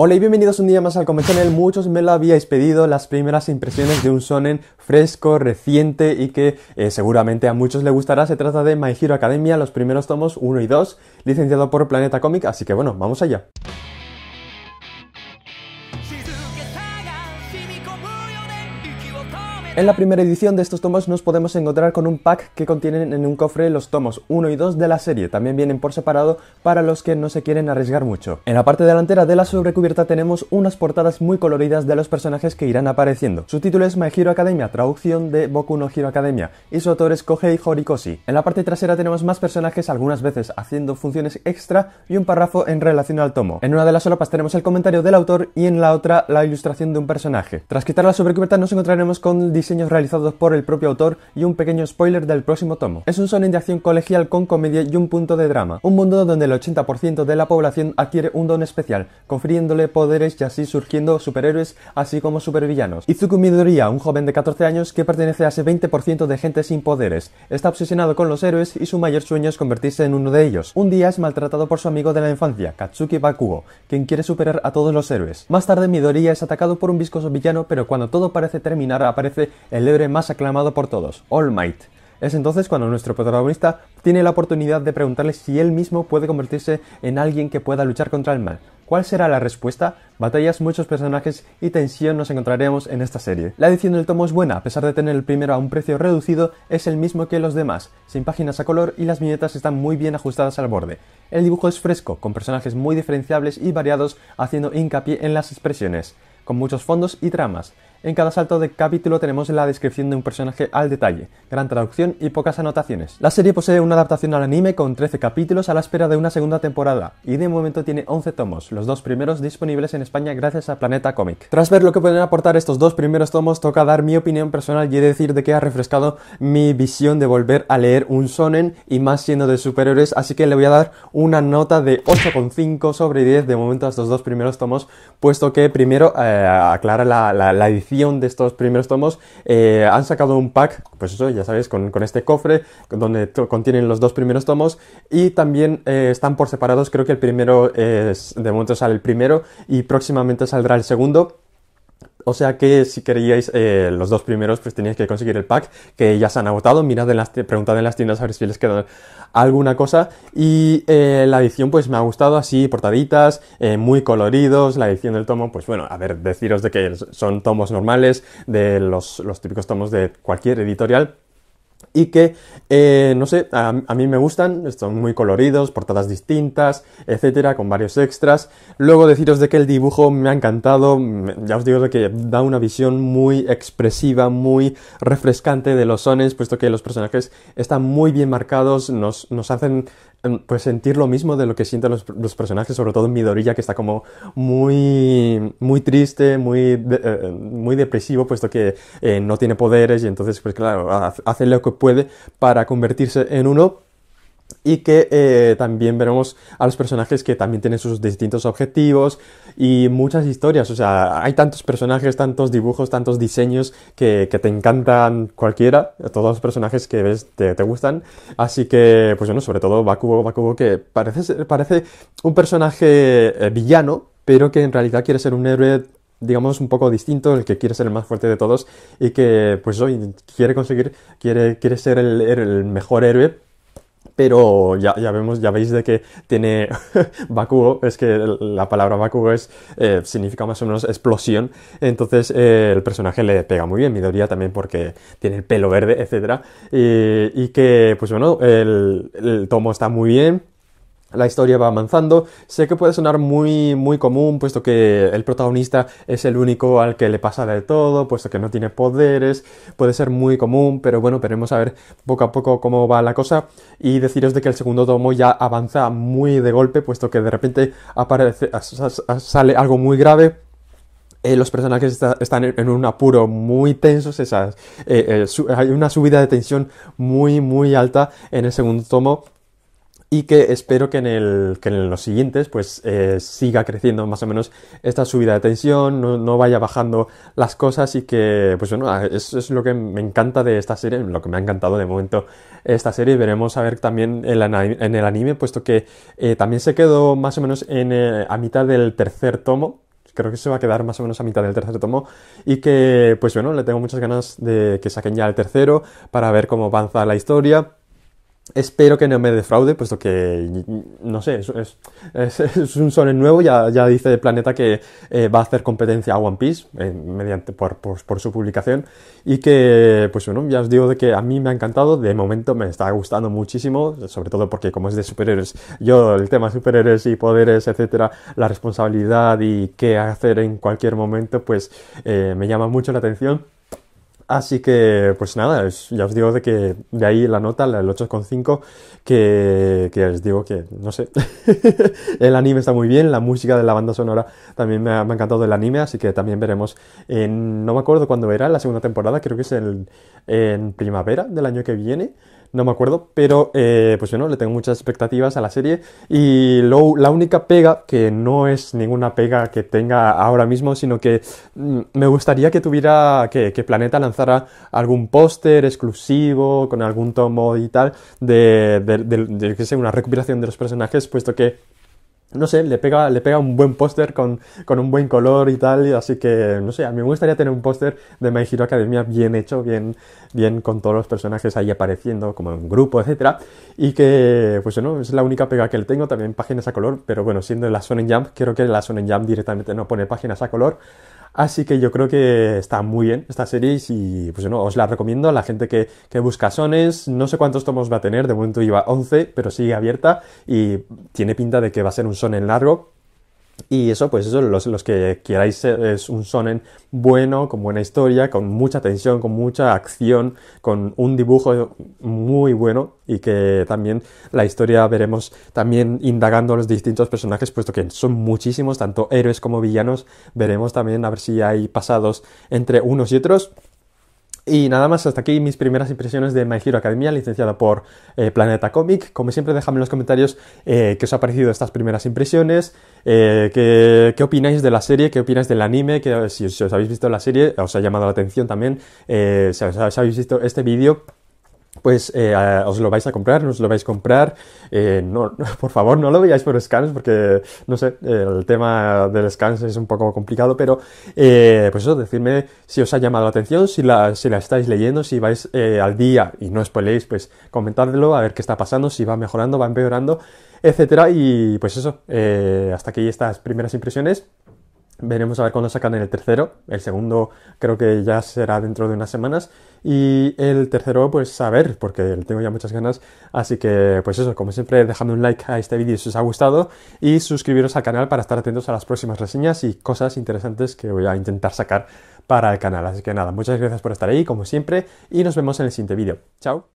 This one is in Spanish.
Hola y bienvenidos un día más al Comet Muchos me lo habíais pedido, las primeras impresiones de un sonen fresco, reciente y que eh, seguramente a muchos le gustará. Se trata de My Hero Academia, los primeros tomos 1 y 2, licenciado por Planeta Comic, así que bueno, vamos allá. En la primera edición de estos tomos nos podemos encontrar con un pack que contienen en un cofre los tomos 1 y 2 de la serie, también vienen por separado para los que no se quieren arriesgar mucho. En la parte delantera de la sobrecubierta tenemos unas portadas muy coloridas de los personajes que irán apareciendo. Su título es My Hero Academia, traducción de Boku no Hero Academia, y su autor es Kohei Horikoshi. En la parte trasera tenemos más personajes algunas veces haciendo funciones extra y un párrafo en relación al tomo. En una de las solapas tenemos el comentario del autor y en la otra la ilustración de un personaje. Tras quitar la sobrecubierta nos encontraremos con el diseños realizados por el propio autor y un pequeño spoiler del próximo tomo. Es un sonido de acción colegial con comedia y un punto de drama, un mundo donde el 80% de la población adquiere un don especial, confiriéndole poderes y así surgiendo superhéroes así como supervillanos. Izuku Midoriya, un joven de 14 años que pertenece a ese 20% de gente sin poderes, está obsesionado con los héroes y su mayor sueño es convertirse en uno de ellos. Un día es maltratado por su amigo de la infancia, Katsuki Bakugo, quien quiere superar a todos los héroes. Más tarde Midoriya es atacado por un viscoso villano, pero cuando todo parece terminar aparece el héroe más aclamado por todos, All Might. Es entonces cuando nuestro protagonista tiene la oportunidad de preguntarle si él mismo puede convertirse en alguien que pueda luchar contra el mal. ¿Cuál será la respuesta? Batallas, muchos personajes y tensión nos encontraremos en esta serie. La edición del tomo es buena, a pesar de tener el primero a un precio reducido, es el mismo que los demás, sin páginas a color y las viñetas están muy bien ajustadas al borde. El dibujo es fresco, con personajes muy diferenciables y variados, haciendo hincapié en las expresiones, con muchos fondos y tramas. En cada salto de capítulo tenemos la descripción de un personaje al detalle, gran traducción y pocas anotaciones. La serie posee una adaptación al anime con 13 capítulos a la espera de una segunda temporada y de momento tiene 11 tomos, los dos primeros disponibles en España gracias a Planeta Comic. Tras ver lo que pueden aportar estos dos primeros tomos, toca dar mi opinión personal y decir de que ha refrescado mi visión de volver a leer un sonen y más siendo de superiores, así que le voy a dar una nota de 8,5 sobre 10 de momento a estos dos primeros tomos, puesto que primero eh, aclara la edición de estos primeros tomos eh, han sacado un pack, pues eso ya sabéis, con, este cofre donde contienen los dos primeros tomos y también eh, están por separados, creo que el primero de momento sale el primero y próximamente saldrá el segundo. O sea que si queríais eh, los dos primeros, pues teníais que conseguir el pack, que ya se han agotado. Mirad en las, preguntad en las tiendas a ver si les queda alguna cosa. Y eh, la edición, pues me ha gustado así, portaditas, eh, muy coloridos. La edición del tomo, pues bueno, a ver, deciros de que son tomos normales, de los, los típicos tomos de cualquier editorial y que, eh, no sé, a, mí me gustan, son muy coloridos, portadas distintas, etcétera, con varios extras. Luego deciros de que el dibujo me ha encantado, ya os digo de que da una visión muy expresiva, muy refrescante de los sones, puesto que los personajes están muy bien marcados, nos, nos hacen Em, pues sentir lo mismo de lo que sienten los, los personajes, sobre todo en Midorilla, que está como muy, muy triste, muy, eh, eh, muy depresivo, puesto que eh, no tiene poderes y entonces, pues claro, hace lo que puede para convertirse en uno, y que eh, también veremos a los personajes que también tienen sus distintos objetivos y muchas historias. O sea, hay tantos personajes, tantos dibujos, tantos diseños que, te encantan cualquiera, todos los personajes que ves te, gustan. Así que, pues bueno, sobre todo Bakugo, Bakugo que parece, parece un personaje eh, villano, pero que en realidad quiere ser un héroe digamos, un poco distinto, el que quiere ser el más fuerte de todos y que, pues hoy quiere conseguir, quiere, quiere ser el mejor héroe pero ya, vemos, ya veis de que tiene Bakugo, es que la palabra Bakugo es, eh, significa más o menos explosión, entonces eh, el personaje le pega muy bien, Midoriya también porque tiene el pelo verde, etc. Y, que, pues bueno, el tomo está muy bien, la historia va avanzando. Sé que puede sonar muy, muy común, puesto que el protagonista es el único al que le pasa de todo, puesto que no tiene poderes. Puede ser muy común, pero bueno, veremos a ver poco a poco cómo va la cosa. Y deciros de que el segundo tomo ya avanza muy de golpe, puesto que de repente aparece, sale algo muy grave. Eh, los personajes están en un apuro muy tenso, esas, eh, eh, hay una subida de tensión muy, muy alta en el segundo tomo y que espero que en, el, que en los siguientes pues eh, siga creciendo más o menos esta subida de tensión, no, vaya bajando las cosas y que pues bueno, eso es lo que me encanta de esta serie, lo que me ha encantado de momento esta serie, veremos a ver también en el anime, puesto que eh, también se quedó más o menos en, eh, a mitad del tercer tomo, creo que se va a quedar más o menos a mitad del tercer tomo y que pues bueno, le tengo muchas ganas de que saquen ya el tercero para ver cómo avanza la historia Espero que no me defraude, puesto que, no sé, es, es, es un Sonen nuevo, ya, ya dice Planeta que eh, va a hacer competencia a One Piece eh, mediante, por, por, su publicación y que, pues bueno, ya os digo de que a mí me ha encantado, de momento me está gustando muchísimo, sobre todo porque como es de superhéroes, yo el tema superhéroes y poderes, etcétera, la responsabilidad y qué hacer en cualquier momento, pues eh, me llama mucho la atención Así que, pues nada, ya os digo de que de ahí la nota, el 8,5, que, que os digo que, no sé, el anime está muy bien, la música de la banda sonora también me ha, encantado el anime, así que también veremos en, no me acuerdo cuándo era, la segunda temporada, creo que es el, en primavera del año que viene, no me acuerdo, pero eh, pues bueno, le tengo muchas expectativas a la serie y lo, la única pega, que no es ninguna pega que tenga ahora mismo, sino que mm, me gustaría que tuviera, que, Planeta lanzara algún póster exclusivo con algún tomo y tal de, de, que sé, una recuperación de los personajes, puesto que no sé, le pega, le pega un buen póster con, con, un buen color y tal, así que, no sé, a mí me gustaría tener un póster de My Hero Academia bien hecho, bien, bien con todos los personajes ahí apareciendo, como en grupo, etcétera, y que, pues no, es la única pega que le tengo, también páginas a color, pero bueno, siendo la Sonic Jump, creo que la Sonic Jump directamente no pone páginas a color, Así que yo creo que está muy bien esta serie y pues no, os la recomiendo a la gente que, que busca sones. No sé cuántos tomos va a tener, de momento iba 11, pero sigue abierta y tiene pinta de que va a ser un sonen largo y eso, pues eso, los, que queráis es un sonen bueno, con buena historia, con mucha tensión, con mucha acción, con un dibujo muy bueno y que también la historia veremos también indagando a los distintos personajes, puesto que son muchísimos, tanto héroes como villanos. Veremos también a ver si hay pasados entre unos y otros. Y nada más, hasta aquí mis primeras impresiones de My Hero Academia, licenciado por eh, Planeta Comic. Como siempre, dejadme en los comentarios eh, qué os ha parecido estas primeras impresiones, eh, qué, opináis de la serie, qué opináis del anime, que, si, os habéis visto la serie, os ha llamado la atención también, si, habéis visto este vídeo, pues os lo vais a comprar, nos os lo vais a comprar. no, eh, por favor, no lo veáis por scans porque, no sé, el tema del scans es un poco complicado, pero eh, pues eso, decidme si os ha llamado la atención, si la, la estáis leyendo, si vais eh, al día y no spoiléis, pues comentadlo, a ver qué está pasando, si va mejorando, va empeorando, etcétera. Y pues eso, hasta aquí estas primeras impresiones. Veremos a ver cuándo sacan el tercero. El segundo creo que ya será dentro de unas semanas. Y el tercero, pues a ver, porque tengo ya muchas ganas. Así que, pues eso, como siempre, dejando un like a este vídeo si os ha gustado. Y suscribiros al canal para estar atentos a las próximas reseñas y cosas interesantes que voy a intentar sacar para el canal. Así que nada, muchas gracias por estar ahí, como siempre. Y nos vemos en el siguiente vídeo. Chao.